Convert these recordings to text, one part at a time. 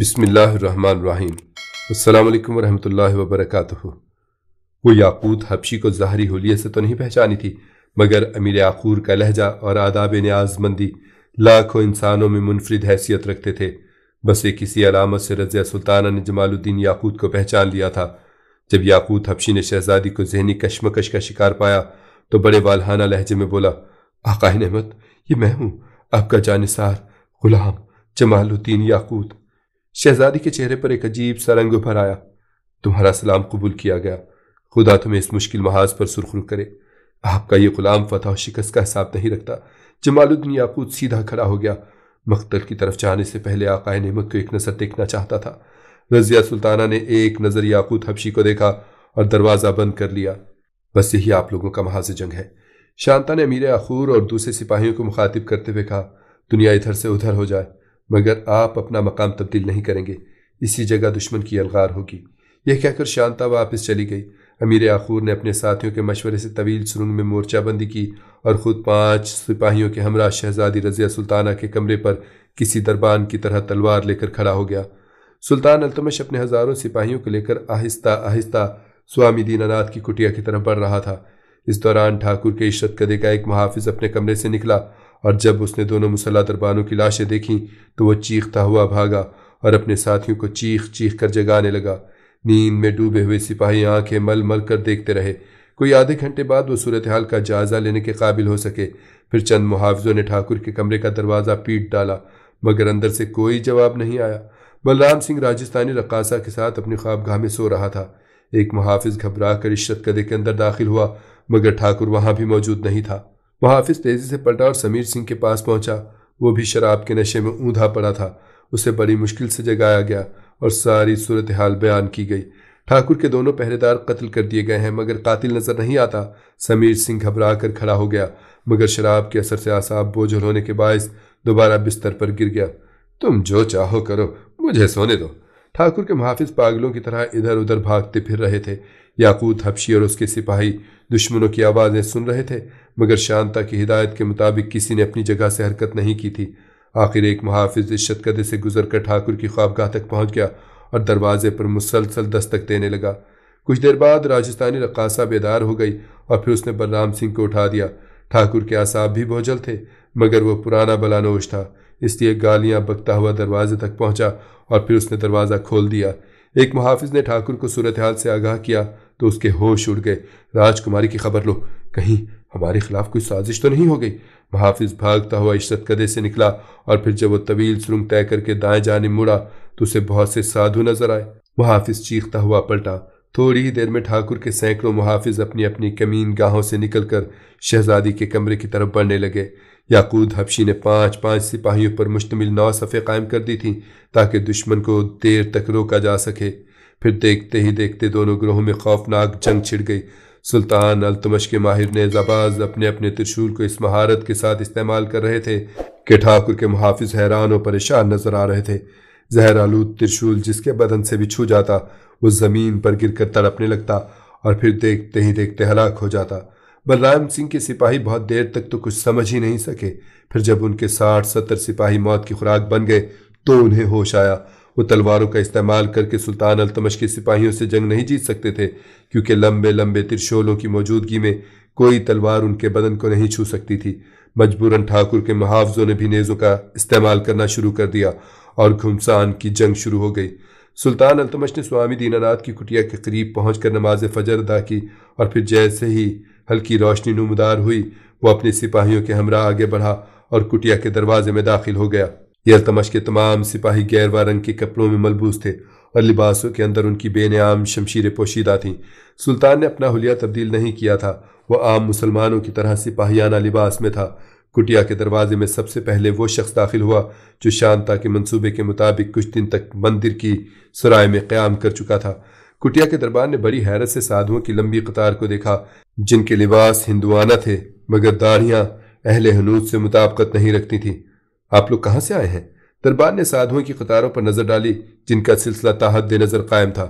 बिसमीम अल्लाम वरहमल वबरक वो याकूत हबशी को ज़ाहरी होलिये से तो नहीं पहचानी थी मगर अमीर आखूर का लहजा और आदाब न्याजमंदी लाखों इंसानों में मुनफरद हैसियत रखते थे बस एक किसी अलामत से रजिया सुल्ताना ने जमालुद्दीन याकूत को पहचान लिया था जब याकूत हबशी ने शहजादी को जहनी कशमकश का शिकार पाया तो बड़े वालहाना लहजे में बोला आकाइन अहमद ये मैं हूँ आपका जानसार गुलाम जमालुद्दीन याकूत शहजादी के चेहरे पर एक अजीब सा रंग भर आया तुम्हारा सलाम कबूल किया गया खुदा तुम्हें इस मुश्किल महाज पर सुरखरू करे आपका यह गुलाम फतह शिकस्त का हिसाब नहीं रखता जमालुद्दीन याकूत सीधा खड़ा हो गया मख्तल की तरफ जाने से पहले आकाए नेमत को एक नज़र देखना चाहता था रजिया सुल्ताना ने एक नज़र याकूत हबशी को देखा और दरवाज़ा बंद कर लिया बस यही आप लोगों का महाज जंग है शांता ने अमीर आखूर और दूसरे सिपाहियों को मुखातिब करते हुए कहा दुनिया इधर से उधर हो जाए मगर आप अपना मकाम तब्दील नहीं करेंगे इसी जगह दुश्मन की अलगार होगी यह कहकर शांता वापस चली गई अमीर आखूर ने अपने साथियों के मशवरे से तवील सुरंग में मोर्चाबंदी की और ख़ुद पांच सिपाहियों के हमरा शहजादी रज़िया सुल्ताना के कमरे पर किसी दरबान की तरह तलवार लेकर खड़ा हो गया सुल्तान अलतमश अपने हज़ारों सिपाहियों को लेकर आहिस्ता आहिस्ता स्वामी दीनानाथ की कुटिया की तरफ बढ़ रहा था इस दौरान ठाकुर के इशरत कदे का एक मुहाफिज अपने कमरे से निकला और जब उसने दोनों मुसल्ला दरबानों की लाशें देखीं तो वह चीखता हुआ भागा और अपने साथियों को चीख चीख कर जगाने लगा नींद में डूबे हुए सिपाही आंखें मल मल कर देखते रहे कोई आधे घंटे बाद वो सूरत हाल का जायजा लेने के काबिल हो सके फिर चंद मुहाफिजों ने ठाकुर के कमरे का दरवाज़ा पीट डाला मगर अंदर से कोई जवाब नहीं आया बलराम सिंह राजस्थानी रकासा के साथ अपनी ख्वाबगाह में सो रहा था एक मुहाफिज घबरा कर इशरत कदे के अंदर दाखिल हुआ मगर ठाकुर वहां भी मौजूद नहीं था वहां हाफिज तेजी से पलटा और समीर सिंह के पास पहुंचा वो भी शराब के नशे में ऊंधा पड़ा था उसे बड़ी मुश्किल से जगाया गया और सारी सूरत हाल बयान की गई ठाकुर के दोनों पहरेदार कत्ल कर दिए गए हैं मगर कातिल नजर नहीं आता समीर सिंह घबरा कर खड़ा हो गया मगर शराब के असर से आसाब बोझल होने के बायस दोबारा बिस्तर पर गिर गया तुम जो चाहो करो मुझे सोने दो ठाकुर के मुहाफिज पागलों की तरह इधर उधर भागते फिर रहे थे याकूत हबशी और उसके सिपाही दुश्मनों की आवाज़ें सुन रहे थे मगर शांता की हिदायत के मुताबिक किसी ने अपनी जगह से हरकत नहीं की थी आखिर एक महाफिज इस शतकदे से गुजर कर ठाकुर की ख्वाबगाह तक पहुंच गया और दरवाजे पर मुसलसल दस्तक देने लगा कुछ देर बाद राजस्थानी रकासा बेदार हो गई और फिर उसने बलराम सिंह को उठा दिया ठाकुर के आसाब भी बोझल थे मगर वह पुराना बलानोश था इसलिए गालियां बकता हुआ दरवाजे तक पहुंचा और फिर उसने दरवाज़ा खोल दिया एक मुहाफिज ने ठाकुर को सूरत हाल से आगाह किया तो उसके होश उड़ गए राजकुमारी की खबर लो कहीं हमारे खिलाफ कोई साजिश तो नहीं हो गई मुहाफिज भागता हुआ इशरत कदे से निकला और फिर जब वो तवील सुरंग तय करके दाएं जाने मुड़ा तो उसे बहुत से साधु नजर आए मुहाफिज चीखता हुआ पलटा थोड़ी ही देर में ठाकुर के सैकड़ों मुहाफिज अपनी अपनी कमीन गाहों से निकलकर शहजादी के कमरे की तरफ बढ़ने लगे याकूद हफ्शी ने पांच पांच सिपाहियों पर मुश्तमिल नौ सफ़े कायम कर दी थीं ताकि दुश्मन को देर तक रोका जा सके फिर देखते ही देखते दोनों ग्रोहों में खौफनाक जंग छिड़ गई सुल्तान अलतमश के माहिर ने जबाज अपने अपने त्रिशूल को इस महारत के साथ इस्तेमाल कर रहे थे कि ठाकुर के मुहाफिज हैरान और परेशान नजर आ रहे थे जहर आलू त्रिशूल जिसके बदन से भी छू जाता वो जमीन पर गिरकर तड़पने लगता और फिर देखते ही देखते हलाक हो जाता बलराम सिंह के सिपाही बहुत देर तक तो कुछ समझ ही नहीं सके फिर जब उनके साठ सत्तर सिपाही मौत की खुराक बन गए तो उन्हें होश आया वो तलवारों का इस्तेमाल करके सुल्तान अलतमश के सिपाहियों से जंग नहीं जीत सकते थे क्योंकि लंबे लंबे त्रिशोलों की मौजूदगी में कोई तलवार उनके बदन को नहीं छू सकती थी मजबूरन ठाकुर के मुहावजों ने भी नेज़ों का इस्तेमाल करना शुरू कर दिया और घुमसान की जंग शुरू हो गई सुल्तान अल्तमश ने स्वामी दीनानाथ की कुटिया के करीब पहुँच नमाज फजर अदा की और फिर जैसे ही हल्की रोशनी नमदार हुई वह अपने सिपाहियों के हमरा आगे बढ़ा और कुटिया के दरवाजे में दाखिल हो गया यह अल्तमश के तमाम सिपाही गैरवा रंग के कपड़ों में मलबूस थे और लिबासों के अंदर उनकी बेनआम शमशीरें पोशीदा थीं सुल्तान ने अपना हुलिया तब्दील नहीं किया था वह आम मुसलमानों की तरह सिपाहियाना लिबास में था कुटिया के दरवाजे में सबसे पहले वो शख्स दाखिल हुआ जो शांता के मंसूबे के मुताबिक कुछ दिन तक मंदिर की सराय में क्याम कर चुका था कुटिया के दरबार ने बड़ी हैरत से साधुओं की लंबी कतार को देखा जिनके लिबास हिंदुआना थे मगर दाढ़ियाँ अहले हनूज से मुताबकत नहीं रखती थी आप लोग कहाँ से आए हैं दरबार ने साधुओं की कतारों पर नजर डाली जिनका सिलसिला ताहद नजर कायम था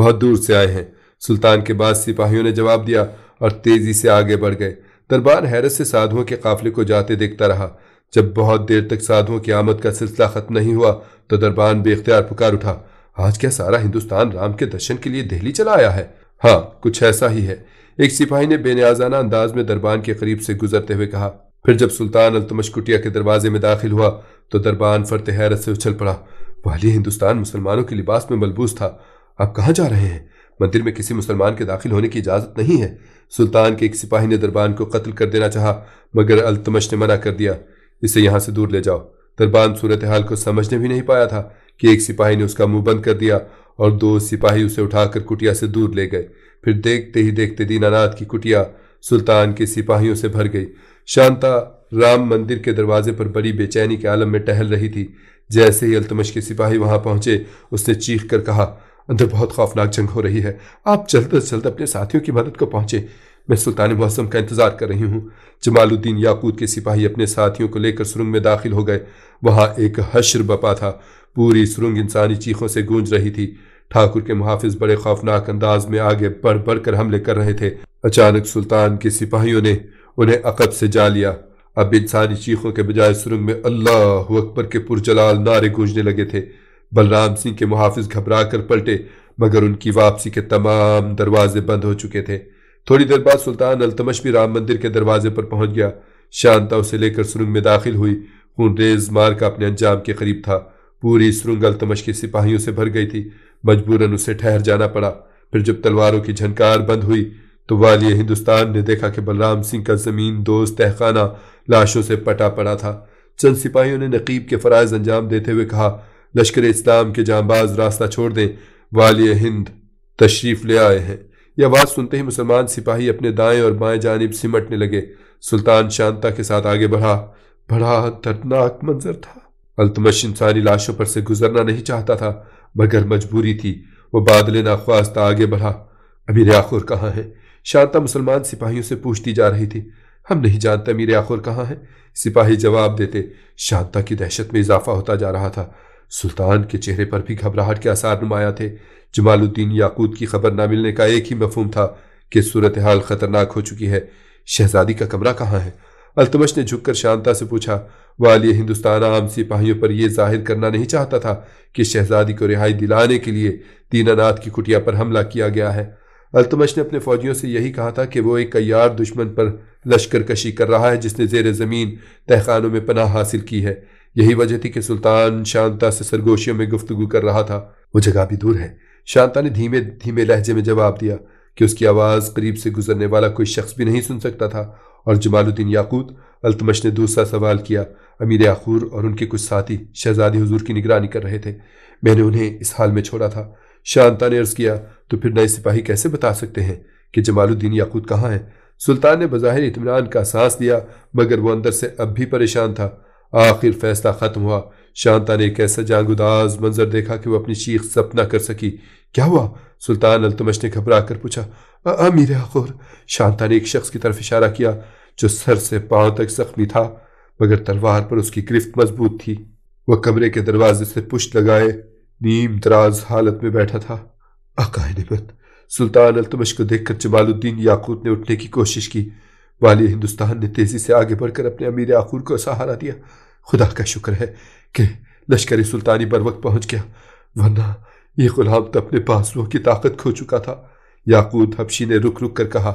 बहुत दूर से आए हैं सुल्तान के बाद सिपाहियों ने जवाब दिया और तेजी से आगे बढ़ गए दरबार हैरत से साधुओं के काफिले को जाते देखता रहा जब बहुत देर तक साधुओं की आमद का सिलसिला खत्म नहीं हुआ तो दरबार बेख्तियार पुकार उठा आज क्या सारा हिंदुस्तान राम के दर्शन के लिए दिल्ली चला आया है हाँ कुछ ऐसा ही है एक सिपाही ने बेनियाजाना अंदाज में दरबान के करीब से गुजरते हुए कहा फिर जब सुल्तान अल्तमश कुटिया के दरवाजे में दाखिल हुआ तो दरबान फरत हैरत से उछल पड़ा पहले हिंदुस्तान मुसलमानों के लिबास में मलबूस था अब कहाँ जा रहे हैं मंदिर में किसी मुसलमान के दाखिल होने की इजाज़त नहीं है सुल्तान के एक सिपाही ने दरबान को कत्ल कर देना चाहा मगर अल्तमश ने मना कर दिया इसे यहाँ से दूर ले जाओ दरबान सूरत हाल को समझने भी नहीं पाया था कि एक सिपाही ने उसका मुंह बंद कर दिया और दो सिपाही उसे उठाकर कुटिया से दूर ले गए फिर देखते ही देखते दीनानाथ की कुटिया सुल्तान के सिपाहियों से भर गई शांता राम मंदिर के दरवाजे पर बड़ी बेचैनी के आलम में टहल रही थी जैसे ही अल्तमश के सिपाही वहां पहुंचे उसने चीख कर कहा अंदर बहुत खौफनाक जंग हो रही है आप जल्द अज जल्द अपने साथियों की मदद को पहुंचे मैं सुल्तान मौसम का इंतजार कर रही हूँ जमालुद्दीन याकूत के सिपाही अपने साथियों को लेकर सुरंग में दाखिल हो गए वहाँ एक हशर बपा था पूरी सुरंग इंसानी चीखों से गूंज रही थी ठाकुर के मुहाफिज बड़े खौफनाक अंदाज में आगे बढ़ बढ़ कर हमले कर रहे थे अचानक सुल्तान के सिपाहियों ने उन्हें अकब से जा लिया अब इंसानी चीखों के बजाय सुरंग में अल्लाह अकबर के पुरजलाल नारे गूंजने लगे थे बलराम सिंह के मुहाफिज घबरा कर पलटे मगर उनकी वापसी के तमाम दरवाजे बंद हो चुके थे थोड़ी देर बाद सुल्तान अल्तमश भी राम मंदिर के दरवाजे पर पहुंच गया शांता उसे लेकर सुरंग में दाखिल हुई खून रेज मार का अपने अंजाम के करीब था पूरी सुरंग अल्तमश के सिपाहियों से भर गई थी मजबूरन उसे ठहर जाना पड़ा फिर जब तलवारों की झनकार बंद हुई तो वाली हिंदुस्तान ने देखा कि बलराम सिंह का जमीन दोस्त तहखाना लाशों से पटा पड़ा था चंद सिपाहियों ने नकीब के फराज अंजाम देते हुए कहा लश्कर इस्लाम के जांबाज रास्ता छोड़ दें वाली हिंद तशरीफ ले आए हैं यह आवाज़ सुनते ही मुसलमान सिपाही अपने दाएं और बाएं जानब सिमटने लगे सुल्तान शांता के साथ आगे बढ़ा बड़ा दर्दनाक मंजर था अल्तमश इंसानी लाशों पर से गुजरना नहीं चाहता था मगर मजबूरी थी वो बादल नाख्वास्ता आगे बढ़ा अमीर आखुर कहाँ है शांता मुसलमान सिपाहियों से पूछती जा रही थी हम नहीं जानते अमीर आखुर कहाँ है सिपाही जवाब देते शांता की दहशत में इजाफा होता जा रहा था सुल्तान के चेहरे पर भी घबराहट के आसार नुमाया थे जमालुद्दीन याकूत की खबर ना मिलने का एक ही मफहम था कि सूरत हाल खतरनाक हो चुकी है शहजादी का कमरा कहाँ है अल्तमश ने झुककर शांता से पूछा वाली हिंदुस्तान आम सिपाहियों पर यह जाहिर करना नहीं चाहता था कि शहजादी को रिहाई दिलाने के लिए दीनानाथ की कुटिया पर हमला किया गया है अल्तमश ने अपने फौजियों से यही कहा था कि वो एक कयार दुश्मन पर लश्कर कशी कर रहा है जिसने जेर ज़मीन तहखानों में पनाह हासिल की है यही वजह थी कि सुल्तान शांता से सरगोशियों में गुफ्तगु कर रहा था वो जगह भी दूर है शांता ने धीमे धीमे लहजे में जवाब दिया कि उसकी आवाज़ करीब से गुजरने वाला कोई शख्स भी नहीं सुन सकता था और जमालुद्दीन याकूत अल्तमश ने दूसरा सवाल किया अमीर आखूर और उनके कुछ साथी शहजादी हजूर की निगरानी कर रहे थे मैंने उन्हें इस हाल में छोड़ा था शांता ने अर्ज़ किया तो फिर नए सिपाही कैसे बता सकते हैं कि जमालुद्दीन याकूत कहाँ है सुल्तान ने बज़ाहिर इतमान का सांस दिया मगर वो अंदर से अब भी परेशान था आखिर फैसला ख़त्म हुआ शांता ने एक ऐसा जानगुदाज मंजर देखा कि वह अपनी चीख जब्त न कर सकी क्या हुआ सुल्तान अल्तमश ने घबरा कर पूछा अमीर आखोर शांता ने एक शख्स की तरफ इशारा किया जो सर से पांव तक जख्मी था मगर तलवार पर उसकी गिरफ्त मजबूत थी वह कमरे के दरवाजे से पुष्ट लगाए नीम दराज हालत में बैठा था अकाय सुल्तान अलतमश को देखकर जमालुद्दीन याकूत ने उठने की कोशिश की वाली हिंदुस्तान ने तेज़ी से आगे बढ़कर अपने अमीर आखूर को सहारा दिया खुदा का शुक्र है कि लश्कर सुल्तानी बर वक्त पहुंच गया वरना ये गुलाम तो अपने पासुओं की ताकत खो चुका था याकूद हबशी ने रुक रुक कर कहा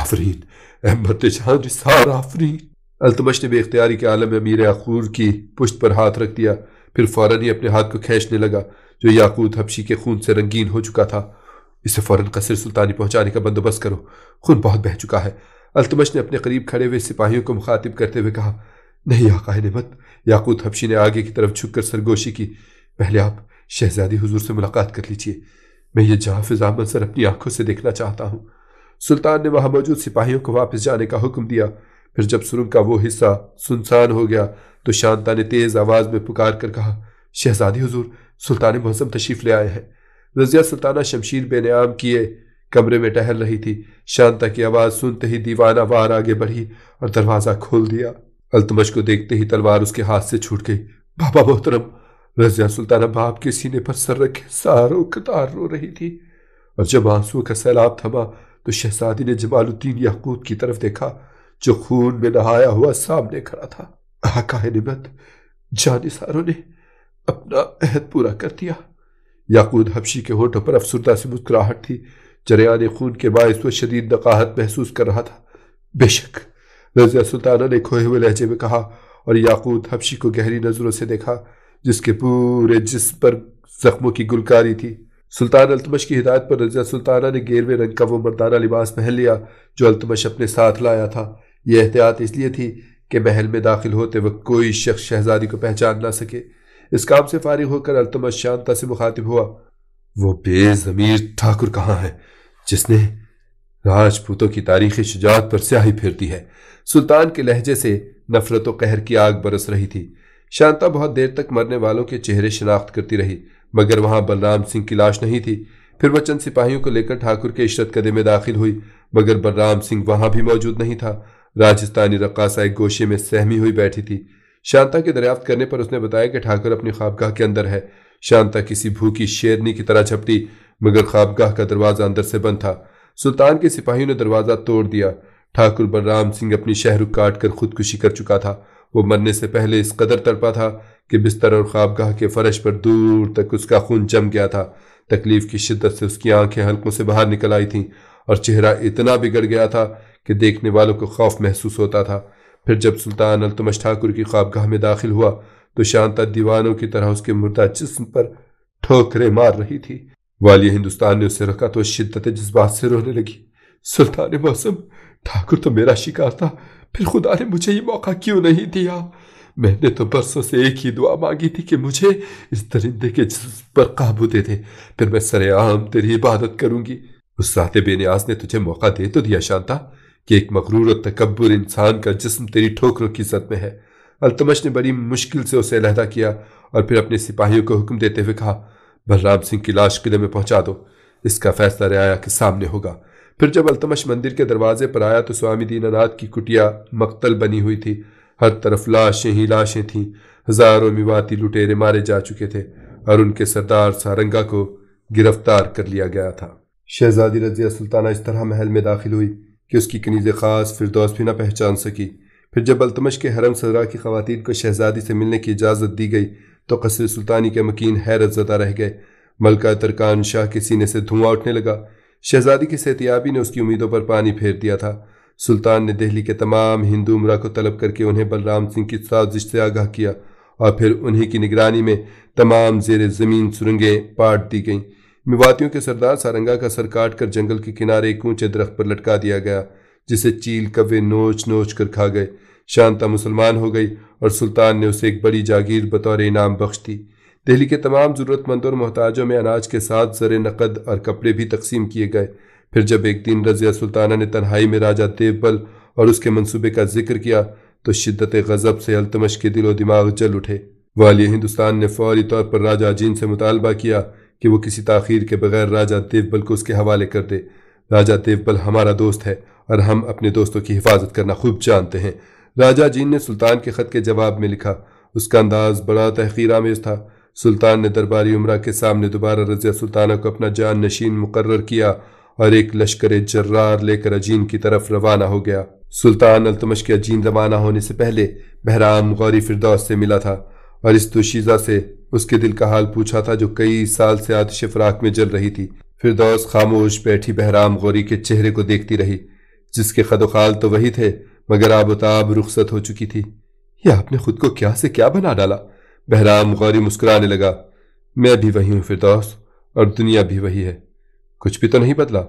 आफरीन अहमद जहां सार आफरीन अल्तमश ने बेख्तियारी के आलम अमीर आखूर की पुश्त पर हाथ रख दिया फिर फौरन ही अपने हाथ को खींचने लगा जो याकूत हबशी के खून से रंगीन हो चुका था इसे फौरन कसर सुल्तानी पहुंचाने का बंदोबस्त करो खून बहुत बह चुका है अल्तमश ने अपने करीब खड़े हुए सिपाहियों को मुखातिब करते हुए कहा नहीं आकाए मत याकूत हबशी ने आगे की तरफ झुककर सरगोशी की पहले आप शहजादी हुजूर से मुलाकात कर लीजिए मैं ये जहाँ अहमद सर अपनी आंखों से देखना चाहता हूँ सुल्तान ने वहाँ मौजूद सिपाहियों को वापस जाने का हुक्म दिया फिर जब सुरंग का वो हिस्सा सुनसान हो गया तो शांता ने तेज़ आवाज़ में पुकार कर कहा शहजादी हुजूर सुल्तान मौसम तशीफ ले आए हैं रजिया सुल्ताना शमशीर बेनियाम किए कमरे में टहल रही थी शांता की आवाज सुनते ही दीवाना वार आगे बढ़ी और दरवाजा खोल दिया अल्तमश को देखते ही तलवार उसके हाथ से छूट गई बाबा मोहतरम रजिया सुल्ताना बाप के सीने पर सर रखे सारो कतार रो रही थी और जब आंसुओं का सैलाब थमा तो शहजादी ने जमालुद्दीन याकूत की तरफ देखा जो खून में नहाया हुआ सामने खड़ा था आका निमत जानिसारों ने अपना अहद पूरा कर दिया याकूत हबशी के होठों पर अफसरदा से मुस्कुराहट थी जरियान खून के बायस वह शदीद नकाहत महसूस कर रहा था बेशक रजिया सुल्ताना ने खोए हुए लहजे में कहा और याकूत हबशी को गहरी नज़रों से देखा जिसके पूरे जिस पर जख्मों की गुलकारी थी सुल्तान अल्तमश की हिदायत पर रजिया सुल्ताना ने गेरवे रंग का वो मर्दाना लिबास पहन लिया जो अल्तमश अपने साथ लाया था यह एहतियात इसलिए थी कि महल में दाखिल होते वक्त कोई शख्स शहजादी को पहचान ना सके इस काम से फारिग होकर अल्तमश शांता से मुखातिब हुआ वो बेजमीर ठाकुर कहाँ है जिसने राजपूतों की तारीख शुजात पर स्याही फिर दी है सुल्तान के लहजे से नफरत कहर की आग बरस रही थी शांता बहुत देर तक मरने वालों के चेहरे शिनाख्त करती रही मगर वहां बलराम सिंह की लाश नहीं थी फिर वह चंद सिपाहियों को लेकर ठाकुर के इशरत कदे में दाखिल हुई मगर बलराम सिंह वहां भी मौजूद नहीं था राजस्थानी रक्कासा एक गोशे में सहमी हुई बैठी थी शांता के दरियाफ्त करने पर उसने बताया कि ठाकुर अपनी खाबगाह के अंदर है शांता किसी भूखी शेरनी की तरह झपटी मगर खाबगाह का दरवाजा अंदर से बंद था सुल्तान के सिपाहियों ने दरवाजा तोड़ दिया ठाकुर बलराम सिंह अपनी शहर काट कर खुदकुशी कर चुका था वो मरने से पहले इस कदर तड़पा था कि बिस्तर और खाबगाह के फर्श पर दूर तक उसका खून जम गया था तकलीफ की शिद्दत से उसकी आंखें हल्कों से बाहर निकल आई थीं और चेहरा इतना बिगड़ गया था कि देखने वालों को खौफ महसूस होता था फिर जब सुल्तान अलतमश ठाकुर की खाबगाह में दाखिल हुआ तो शांता दीवानों की तरह उसके मुर्दा जिस्म पर ठोकरें मार रही थी वाली हिंदुस्तान ने उसे रखा तो शिद्दत जज्बात से रोने लगी सुल्तान मौसम ठाकुर तो मेरा शिकार था फिर खुदा ने मुझे ये मौका क्यों नहीं दिया मैंने तो बरसों से एक ही दुआ मांगी थी कि मुझे इस दरिंदे के पर काबू दे दे फिर मैं सरेआम तेरी इबादत करूंगी उस बे बेनियाज ने तुझे मौका दे तो दिया शांता कि एक मकरूर और तकबर इंसान का जिस्म तेरी ठोकरों की जद में है अल्तमश ने बड़ी मुश्किल से उसे अलहदा किया और फिर अपने सिपाहियों को हुक्म देते हुए कहा बलराम सिंह की लाश किले में पहुंचा दो इसका फैसला रियाया के सामने होगा फिर जब अल्तमश मंदिर के दरवाजे पर आया तो स्वामी दीनानाथ की कुटिया मक्तल बनी हुई थी हर तरफ लाशें ही लाशें थीं हजारों मिवाती लुटेरे मारे जा चुके थे और उनके सरदार सारंगा को गिरफ्तार कर लिया गया था शहजादी रजिया सुल्ताना इस तरह महल में दाखिल हुई कि उसकी कनीज खास फिरदौस भी ना पहचान सकी फिर जब अल्तमश के हरम सदरा की खातन को शहजादी से मिलने की इजाज़त दी गई तो कसर सुल्तानी के मकीन हैरत जदा रह गए मलका तरकान शाह के सीने से धुआं उठने लगा शहजादी की सेहतियाबी ने उसकी उम्मीदों पर पानी फेर दिया था सुल्तान ने दिल्ली के तमाम हिंदू उमरा को तलब करके उन्हें बलराम सिंह की साजिश से आगाह किया और फिर उन्हीं की निगरानी में तमाम जेर ज़मीन सुरंगें पाट दी गईं मिवातियों के सरदार सारंगा का सर काट कर जंगल के किनारे एक ऊंचे दरख्त पर लटका दिया गया जिसे चील कवे नोच नोच कर खा गए शांता मुसलमान हो गई और सुल्तान ने उसे एक बड़ी जागीर बतौर इनाम बख्श दी दिल्ली के तमाम ज़रूरतमंद और मोहताजों में अनाज के साथ ज़र नकद और कपड़े भी तकसीम किए गए फिर जब एक दिन रज़िया सुल्ताना ने तन्हाई में राजा देवबल और उसके मंसूबे का जिक्र किया तो शिद्दत गज़ब से अलतमश के दिलो दिमाग जल उठे वाली हिंदुस्तान ने फौरी तौर पर राजा जीन से मुतालबा किया कि वो किसी तखीर के बगैर राजा देवबल को उसके हवाले कर दे राजा देवबल हमारा दोस्त है और हम अपने दोस्तों की हिफाजत करना खूब जानते हैं राजा जीन ने सुल्तान के खत के जवाब में लिखा उसका अंदाज बड़ा तहकीर आमेज था सुल्तान ने दरबारी उमरा के सामने दोबारा रजिया सुल्ताना को अपना जान नशीन मुकर किया और एक लश्कर जर्रार लेकर अजीन की तरफ रवाना हो गया सुल्तान अल्तमश के अजीन रवाना होने से पहले बहराम गौरी फिरदौस से मिला था और इस दुशीजा से उसके दिल का हाल पूछा था जो कई साल से आतिश फराक में जल रही थी फिरदौस खामोश बैठी बहराम गौरी के चेहरे को देखती रही जिसके खदोखाल तो वही थे मगर आबोताब रुखसत हो चुकी थी यह आपने खुद को क्या से क्या बना डाला बहराम गौरी मुस्कुराने लगा मैं भी वही हूँ फिरदौस और दुनिया भी वही है कुछ भी तो नहीं बदला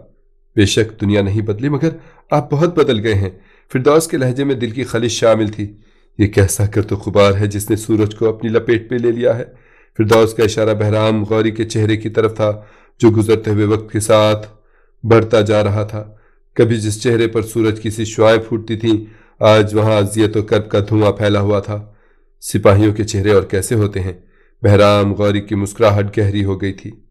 बेशक दुनिया नहीं बदली मगर आप बहुत बदल गए हैं फिरदौस के लहजे में दिल की खलिश शामिल थी ये कैसा कर तो खुबार है जिसने सूरज को अपनी लपेट पे ले लिया है फिरदौस का इशारा बहराम गौरी के चेहरे की तरफ था जो गुजरते हुए वक्त के साथ बढ़ता जा रहा था कभी जिस चेहरे पर सूरज की सी शुआ फूटती थी आज वहां अजियत और कर्ब का धुआं फैला हुआ था सिपाहियों के चेहरे और कैसे होते हैं बहराम गौरी की मुस्कुराहट गहरी हो गई थी